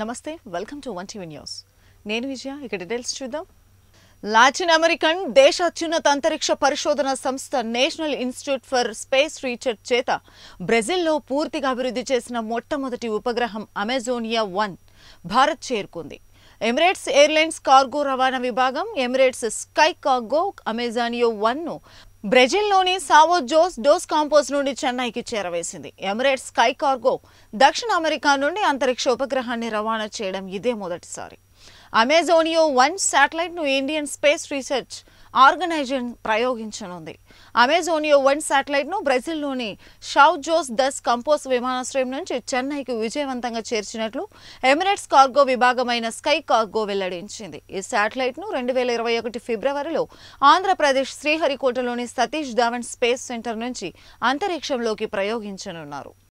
నమస్తే welcome to one TV news నేను విజయ ఇక డీటెయిల్స్ చూద్దాం లాటిన్ అమెరికన్ దేశ అత్యున్నత అంతరిక్ష పరిశోధన సంస్థ national institute for space research చేత బ్రెజిల్లో పూర్తిగా అభివృద్ధి చేసిన మొట్టమొదటి ఉపగ్రహం అమెజోనియా వన్ భారత్ చేరుకుంది ఎమిరేట్స్ ఎయిర్లైన్స్ కార్గో రవాణా విభాగం ఎమిరేట్స్ స్కై కార్గో అమెజానియో వన్ను బ్రెజిల్లోని సావో జోస్ డోస్ కాంపోస్ నుండి చెన్నైకి చేరవేసింది ఎమిరేట్స్ స్కై కార్గో దక్షిణ అమెరికా నుండి అంతరిక్ష ఉపగ్రహాన్ని రవాణా చేయడం ఇదే మొదటిసారి అమెజోనియో వన్ శాటిలైట్ను ఇండియన్ స్పేస్ రీసెర్చ్ ఆర్గనైజేషన్ ప్రయోగించనుంది అమెజోనియో వన్ శాటిలైట్ బ్రెజిల్ బ్రెజిల్లోని షౌ జోస్ దస్ కంపోస్ విమానాశ్రయం నుంచి చెన్నైకి విజయవంతంగా చేర్చినట్లు ఎమిరేట్స్ కార్గో విభాగమైన స్కై కార్గో వెల్లడించింది ఈ ను రెండు వేల ఇరవై ఒకటి ఫిబ్రవరిలో ఆంధ్రప్రదేశ్ శ్రీహరికోటలోని సతీష్ ధావన్ స్పేస్ సెంటర్ నుంచి అంతరిక్షంలోకి ప్రయోగించనున్నారు